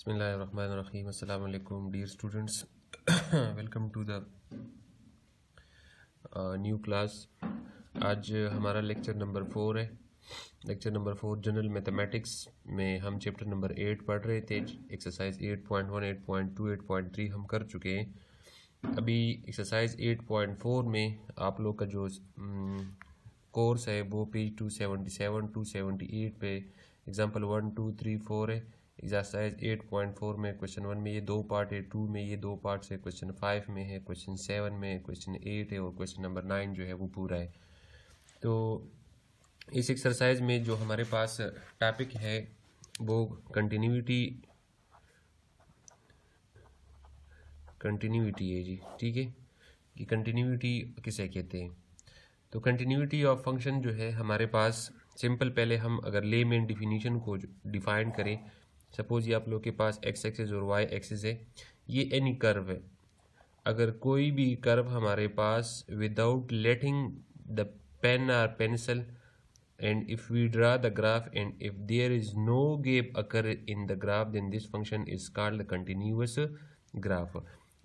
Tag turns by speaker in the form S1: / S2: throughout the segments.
S1: Bismillahirrahmanirrahim. अल्लाम dear students welcome to the new class आज हमारा लेक्चर नंबर फोर है lecture number four general mathematics में हम चैप्टर नंबर एट पढ़ रहे थे exercise eight point one eight point two eight point three हम कर चुके हैं अभी एक्सरसाइज एट पॉइंट फोर में आप लोग का जो कोर्स है वो page two seventy seven to seventy eight पे example one two three four है एक्सरसाइज एट पॉइंट फोर में क्वेश्चन वन में ये दो पार्ट है टू में ये दो पार्ट है क्वेश्चन फाइव में है क्वेश्चन सेवन में क्वेश्चन एट है और क्वेश्चन नंबर नाइन जो है वो पूरा है तो इस एक्सरसाइज में जो हमारे पास टॉपिक है वो कंटिन्यूटी कंटिन्यूटी है जी ठीक है कि कंटिन्यूटी किसे कहते हैं तो कंटिन्यूटी ऑफ फंक्शन जो है हमारे पास सिंपल पहले हम अगर ले मेन डिफिनीशन को डिफाइन करें सपोज ये आप लोग के पास एक्स एक्सेज और वाई एक्सेज है ये एनी कर्व है अगर कोई भी कर्व हमारे पास without letting the pen or pencil and if we draw the graph and if there is no gap occur in the graph then this function is called continuous graph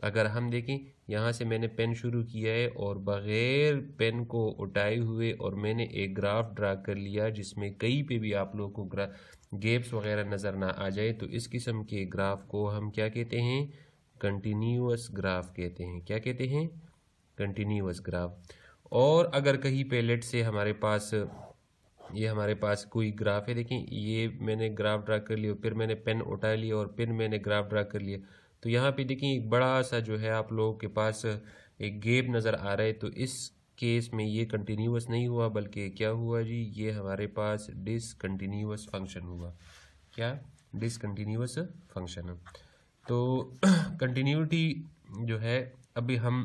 S1: अगर हम देखें यहाँ से मैंने पेन शुरू किया है और बग़ैर पेन को उठाए हुए और मैंने एक ग्राफ ड्रा कर लिया जिसमें कहीं पे भी आप लोगों को ग्रा गेप्स वगैरह नज़र ना आ जाए तो इस किस्म के ग्राफ को हम क्या कहते हैं कंटिन्यूस ग्राफ कहते हैं क्या कहते हैं कंटिन्यूस ग्राफ और अगर कहीं पैलेट से हमारे पास ये हमारे पास कोई ग्राफ है देखें ये मैंने ग्राफ ड्रा कर लिया फिर मैंने पेन उठा लिया और फिर मैंने ग्राफ ड्रा कर लिया तो यहाँ पे देखिए एक बड़ा सा जो है आप लोगों के पास एक गेप नज़र आ रहा है तो इस केस में ये कंटिन्यूस नहीं हुआ बल्कि क्या हुआ जी ये हमारे पास डिसकन्टीन्यूस फंक्शन हुआ क्या डिसकंटिन्यूस फंक्शन तो कंटिन्यूटी जो है अभी हम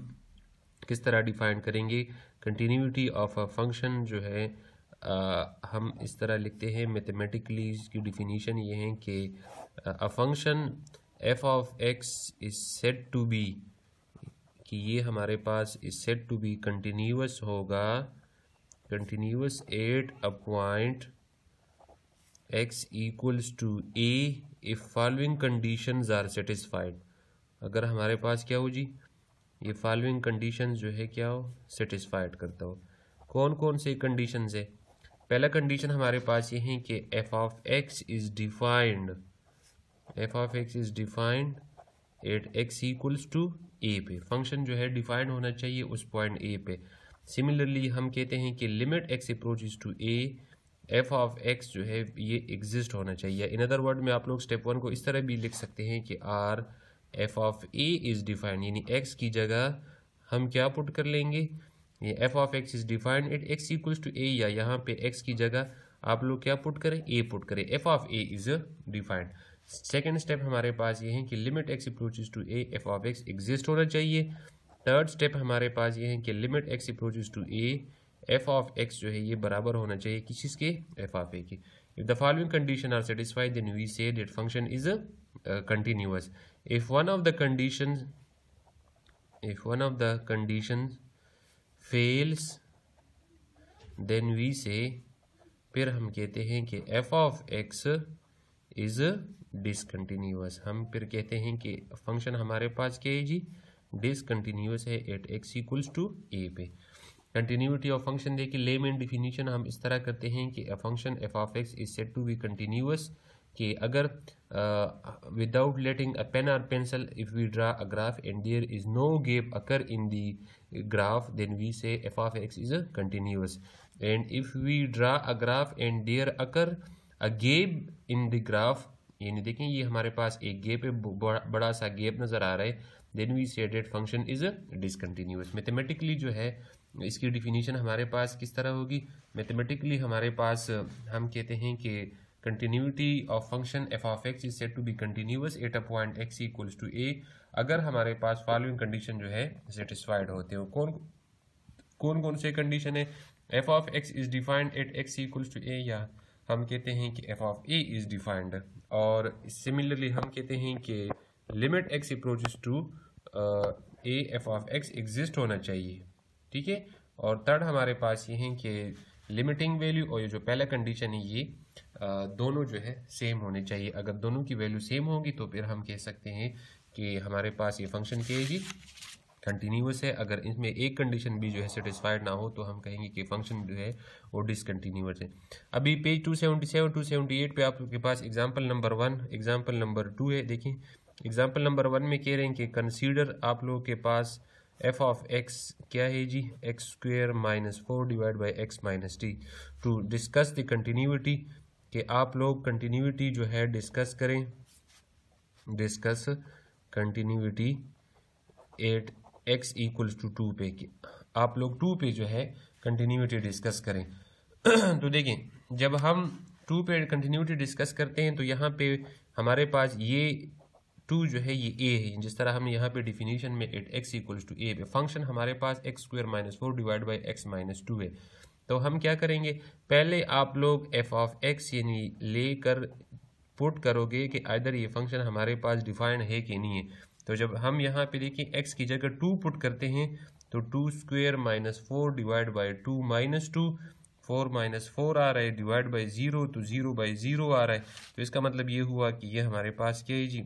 S1: किस तरह डिफाइन करेंगे कंटिन्यूटी ऑफ अ फंक्शन जो है आ, हम इस तरह लिखते हैं मैथमेटिकली इसकी डिफिनीशन ये है कि a function F of x is set to be कि ये हमारे पास is set to be continuous होगा continuous at a point x equals to A if following conditions are satisfied अगर हमारे पास क्या हो जी ये फॉलोइंग कंडीशंस जो है क्या हो सेटिस्फाइड करता हो कौन कौन से कंडीशंस है पहला कंडीशन हमारे पास ये है कि F of x is defined F of x is defined at x equals to ए पे फंक्शन जो है डिफाइंड होना चाहिए उस पॉइंट ए पे सिमिलरली हम कहते हैं कि limit x approach is to A F of X जो है ये एग्जिस्ट होना चाहिए इन अदर वर्ड में आप लोग स्टेप वन को इस तरह भी लिख सकते हैं कि or F of A is defined यानी एक्स की जगह हम क्या पुट कर लेंगे ये F of x is defined at x equals to ए या यहाँ पे एक्स की जगह आप लोग क्या पुट करें ए पुट करें F of A is defined second step हमारे पास ये है कि limit x approaches to A F of x exist होना चाहिए थर्ड स्टेप हमारे पास ये है कि limit x approaches to A F of X जो है ये बराबर होना चाहिए किस चीज़ के एफ ऑफ ए के if the following condition are satisfied then we say that function is continuous if one of the condition if one of the condition fails then we say फिर हम कहते हैं कि F of x is discontinuous हम फिर कहते हैं कि फंक्शन हमारे पास क्या है जी डिसकंटिन्यूस है एट एक्स इक्वल्स टू ए पे कंटिन्यूटी ऑफ फंक्शन देखिए लेम एंड डिफिनीशन हम इस तरह करते हैं कि function F of x is set to be continuous कि अगर विदाउट लेटिंग अ पेन और pencil if we draw a graph and there is no gap occur in the graph then we say f of x is a continuous and if we draw a graph and there occur a gap in the graph यानी देखें ये हमारे पास एक gap है बड़ा सा gap नज़र आ रहा है then we say that function is discontinuous mathematically जो है इसकी डिफिनीशन हमारे पास किस तरह होगी मैथमेटिकली हमारे पास हम कहते हैं कि continuity of function F of x is set to be continuous at a point x equals to a अगर हमारे पास फॉलोइंग कंडीशन जो है सेटिस्फाइड होते हो कौन कौन कौन से कंडीशन है f of x is defined at x equals to ए या हम कहते हैं कि F of A is defined और सिमिलरली हम कहते हैं कि limit x approach to A F of x exist होना चाहिए ठीक है और थर्ड हमारे पास ये है कि लिमिटिंग वैल्यू और ये जो पहला कंडीशन है ये uh, दोनों जो है सेम होने चाहिए अगर दोनों की वैल्यू सेम होगी तो फिर हम कह सकते हैं कि हमारे पास ये फंक्शन के जी कंटिन्यूस है अगर इसमें एक कंडीशन भी जो है सेटिस्फाइड ना हो तो हम कहेंगे कि फंक्शन जो है वो डिसकंटिन्यूस है अभी page two seventy seven to seventy eight पर आपके पास example number one example number two है देखिए एग्जांपल नंबर वन में कह रहे हैं कि कंसीडर आप लोगों के पास एफ ऑफ एक्स क्या है जी x square minus four divide by x minus t two discuss the continuity कि आप लोग कंटिन्यूटी जो है डिस्कस करें discuss continuity at x equal to two पे आप लोग टू पे जो है कंटिन्यूटी डिस्कस करें तो देखें जब हम टू पे कंटिन्यूटी डिस्कस करते हैं तो यहाँ पे हमारे पास ये टू जो है ये ए है जिस तरह हम यहाँ पे डिफिनीशन में एट एक्स इक्वल्स टू ए पे फंक्शन हमारे पास x square minus four divide by x minus two है तो हम क्या करेंगे पहले आप लोग एफ ऑफ एक्स यानी लेकर पुट करोगे कि आइधर ये फंक्शन हमारे पास डिफाइंड है कि नहीं है तो जब हम यहाँ पे देखें एक्स की जगह टू पुट करते हैं तो two square minus four divide by two minus two four minus four आ रहा है डिवाइड बाई ज़ीरो तो ज़ीरो बाई ज़ीरो आ रहा है तो इसका मतलब ये हुआ कि ये हमारे पास क्या है जी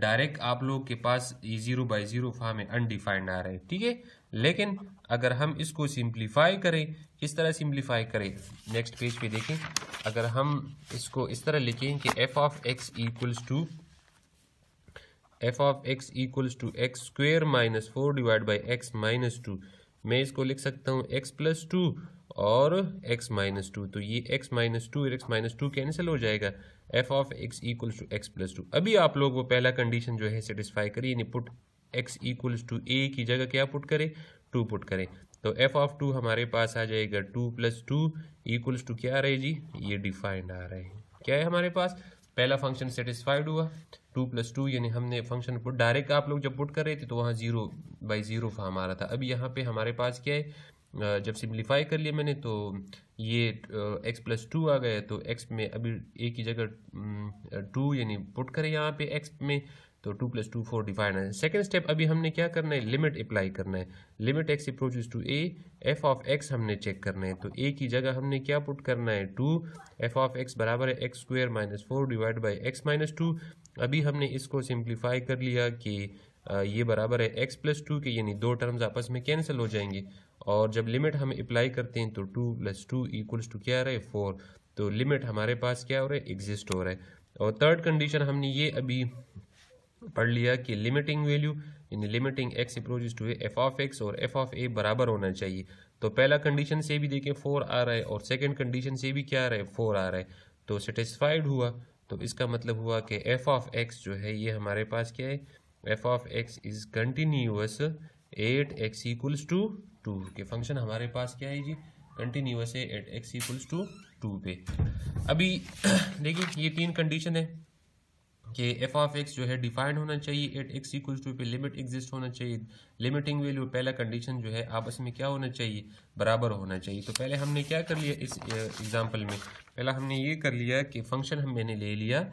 S1: डायरेक्ट आप लोग के पास ये zero by zero form undefined आ रहा है ठीक है लेकिन अगर हम इसको सिंप्लीफाई करें किस तरह सिंप्लीफाई करें नेक्स्ट पेज पे देखें अगर हम इसको इस तरह लिखें कि F of x equals to f of x equals to x square minus four divide by x minus two मैं इसको लिख सकता हूँ एक्स प्लस टू और x माइनस टू तो ये x minus two x minus two cancel हो जाएगा f of x equals to x plus two अभी आप लोग वो पहला कंडीशन जो है सेटिस्फाई करिए यानी put x equals to a की जगह क्या पुट करें टू पुट करें तो एफ ऑफ टू हमारे पास आ जाएगा two plus two equals to क्या आ रहा जी ये डिफाइंड आ रहे हैं क्या है हमारे पास पहला फंक्शन सेटिस्फाइड हुआ टू प्लस टू यानी हमने फंक्शन पुट डायरेक्ट आप लोग जब पुट कर रहे थे तो वहाँ जीरो बाई ज़ीरो फॉर्म आ रहा था अब यहाँ पे हमारे पास क्या है जब सिंप्लीफाई कर लिया मैंने तो ये एक्स प्लस टू आ गया तो एक्स में अभी एक ही जगह टू यानी पुट करें यहाँ पे एक्स में तो two plus two four defined है सेकेंड स्टेप अभी हमने क्या करना है लिमिट अप्लाई करना है limit x approaches to A F of x हमने चेक करना है तो ए की जगह हमने क्या पुट करना है टू एफ ऑफ एक्स बराबर है x square minus four divide by x minus two अभी हमने इसको सिंप्लीफाई कर लिया कि ये बराबर है एक्स प्लस टू के यानी दो टर्म्स आपस में कैंसिल हो जाएंगे और जब लिमिट हम अप्लाई करते हैं तो two plus two equals to क्या रहे है फोर तो लिमिट हमारे पास क्या हो रहा है एग्जिस्ट हो रहा है और थर्ड कंडीशन हमने ये अभी पढ़ लिया कि लिमिटिंग वैल्यू यानी limiting x approach to f of x और एफ ऑफ ए बराबर होना चाहिए तो पहला कंडीशन से भी देखें फोर आ रहा है और सेकेंड कंडीशन से भी क्या आ रहा है फोर आ रहा है तो सेटिस्फाइड हुआ तो इसका मतलब हुआ कि एफ ऑफ एक्स जो है ये हमारे पास क्या है f of x is continuous at x equals to two के फंक्शन हमारे पास क्या है जी कंटिन्यूस है at x equals to two पे अभी देखिए ये तीन कंडीशन है कि एफ ऑफ एक्स जो है डिफाइंड होना चाहिए एट एक्स इक्वल टू पे लिमिट एग्जिस्ट होना चाहिए लिमिटिंग वैल्यू पहला कंडीशन जो है आपस में क्या होना चाहिए बराबर होना चाहिए तो पहले हमने क्या कर लिया इस एग्जाम्पल में पहला हमने ये कर लिया कि फंक्शन हम मैंने ले लिया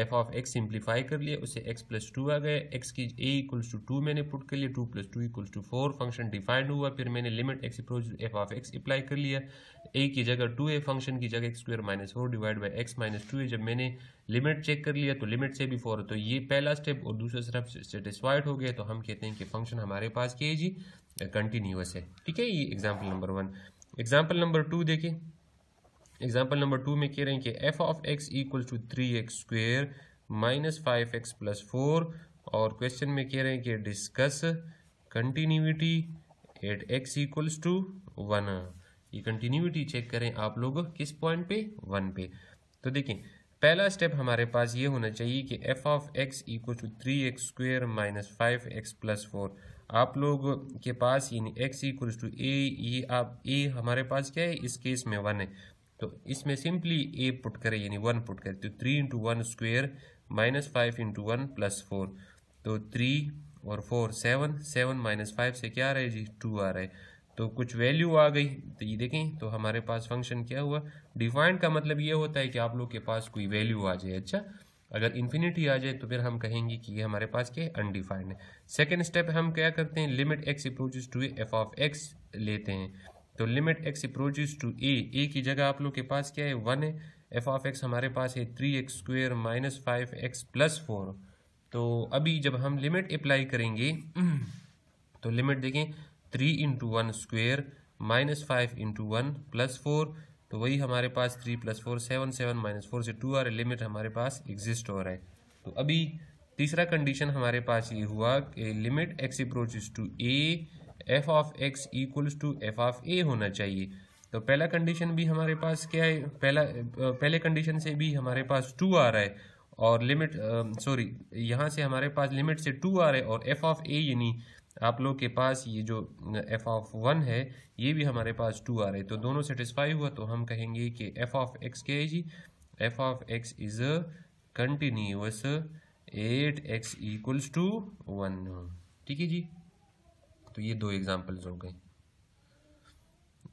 S1: एफ ऑफ एक्स सिंप्लीफाई कर लिया उससे एक्स प्लस टू आ गए एक्स की ए इक्वल्स टू टू मैंने पुट कर लिया two plus two equals to four function defined हुआ फिर मैंने limit x approach f of x apply कर लिया ए की जगह टू ए फंक्शन की जगह x square minus four divide by x minus two a जब मैंने लिमिट चेक कर लिया तो लिमिट से भी फोर तो ये पहला स्टेप और दूसरा स्टेप सेटिस्फाइड हो गया तो हम कहते हैं कि फंक्शन हमारे पास के जी कंटिन्यूस है ठीक है ये example number one example number two देखिए एग्जाम्पल नंबर टू में कह रहे हैं कि F of x equal to three x square minus five x plus four और क्वेश्चन में कह रहे हैं कि discuss continuity at x equals to one ये कंटिन्यूटी चेक करें आप लोग किस पॉइंट पे वन पे तो देखिए पहला स्टेप हमारे पास ये होना चाहिए कि F of x equal to three x square minus five x plus four आप लोग के पास यानी एक्स इक्वल टू ए ये आप ए हमारे पास क्या है इस केस में वन है तो इसमें सिंपली ए पुट करें यानी वन पुट करें तो three into one square minus five into one plus four तो थ्री और four seven seven minus five से क्या आ रहा है जी टू आ रहा है तो कुछ वैल्यू आ गई तो ये देखें तो हमारे पास फंक्शन क्या हुआ डिफाइंड का मतलब ये होता है कि आप लोग के पास कोई वैल्यू आ जाए अच्छा अगर इन्फिनिटी आ जाए तो फिर हम कहेंगे कि ये हमारे पास क्या है अनडिफाइंड है सेकेंड स्टेप हम क्या करते हैं limit x approaches to f of x लेते हैं तो limit x approaches to a a की जगह आप लोग के पास क्या है वन है एफ ऑफ एक्स हमारे पास है three x square minus five x plus four तो अभी जब हम लिमिट अप्लाई करेंगे तो लिमिट देखें three into one square minus five into one plus four तो वही हमारे पास three plus four seven seven minus four से टू आर लिमिट हमारे पास एग्जिस्ट हो रहा है तो अभी तीसरा कंडीशन हमारे पास ये हुआ कि limit x approaches to A F of x equals to f of a होना चाहिए तो पहला कंडीशन भी हमारे पास क्या है पहला पहले कंडीशन से भी हमारे पास टू आ रहा है और लिमिट सॉरी यहाँ से हमारे पास लिमिट से टू आ रहा है और एफ ऑफ ए यानी आप लोग के पास ये जो एफ ऑफ वन है ये भी हमारे पास टू आ रहा है तो दोनों सेटिस्फाई हुआ तो हम कहेंगे कि एफ ऑफ एक्स क्या है जी f of x is a continuous at x equals to one ठीक है जी तो ये दो एग्जाम्पल्स हो गए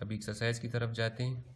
S1: अब एक्सरसाइज की तरफ जाते हैं